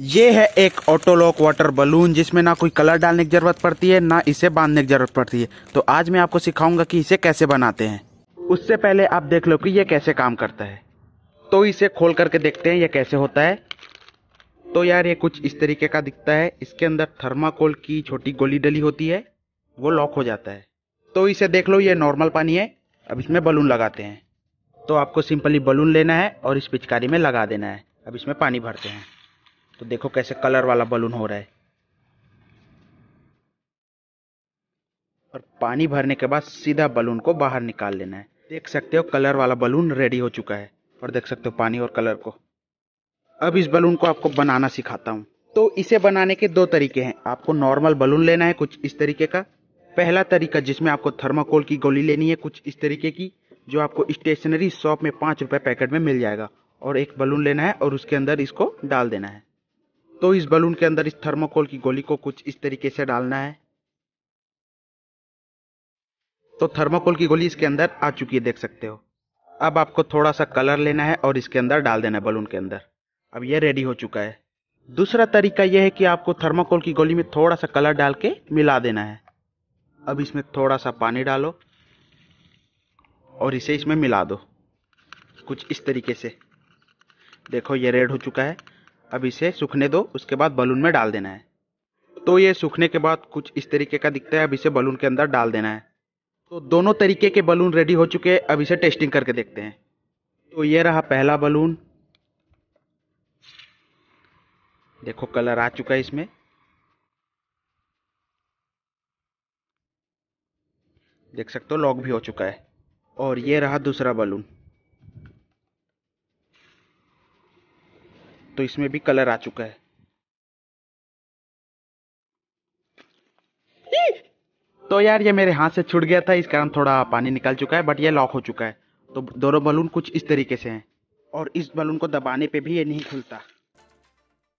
ये है एक ऑटोलॉक वाटर बलून जिसमें ना कोई कलर डालने की ज़रूरत पड़ती है ना इसे बांधने की ज़रूरत पड़ती है तो आज मैं आपको सिखाऊंगा कि इसे कैसे बनाते हैं उससे पहले आप देख लो कि ये कैसे काम करता है तो इसे खोल करके देखते हैं ये कैसे होता है तो यार ये कुछ इस तरीके का दिखता है इसके अंदर थर्माकोल की छोटी गोली डली होती है वो लॉक हो जाता है तो इसे देख लो ये नॉर्मल पानी है अब इसमें बलून लगाते हैं तो आपको सिंपली बलून लेना है और इस पिचकारी में लगा देना है अब इसमें पानी भरते हैं तो देखो कैसे कलर वाला बलून हो रहा है और पानी भरने के बाद सीधा बलून को बाहर निकाल लेना है देख सकते हो कलर वाला बलून रेडी हो चुका है और देख सकते हो पानी और कलर को अब इस बलून को आपको बनाना सिखाता हूँ तो इसे बनाने के दो तरीके हैं आपको नॉर्मल बलून लेना है कुछ इस तरीके का पहला तरीका जिसमें आपको थर्माकोल की गोली लेनी है कुछ इस तरीके की जो आपको स्टेशनरी शॉप में पाँच रुपये पैकेट में मिल जाएगा और एक बलून लेना है और उसके अंदर इसको डाल देना है तो इस बलून के अंदर इस थर्मोकोल की गोली को कुछ इस तरीके से डालना है तो थर्मोकोल की गोली इसके अंदर आ चुकी है देख सकते हो अब आपको थोड़ा सा कलर लेना है और इसके अंदर डाल देना है बलून के अंदर अब यह रेडी हो चुका है दूसरा तरीका यह है कि आपको थर्माकोल की गोली में थोड़ा सा कलर डाल के मिला देना है अब इसमें थोड़ा सा पानी डालो और इसे इसमें मिला दो कुछ इस तरीके से देखो ये रेड हो चुका है अब इसे सूखने दो उसके बाद बलून में डाल देना है तो ये सूखने के बाद कुछ इस तरीके का दिखता है अब इसे बलून के अंदर डाल देना है तो दोनों तरीके के बलून रेडी हो चुके हैं अब इसे टेस्टिंग करके देखते हैं तो ये रहा पहला बलून देखो कलर आ चुका है इसमें देख सकते हो लॉक भी हो चुका है और ये रहा दूसरा बलून तो इसमें भी कलर आ चुका है तो यार ये मेरे हाथ से छूट गया था इस कारण थोड़ा पानी निकल चुका है बट ये लॉक हो चुका है तो दोनों बलून कुछ इस तरीके से हैं और इस बलून को दबाने पे भी ये नहीं खुलता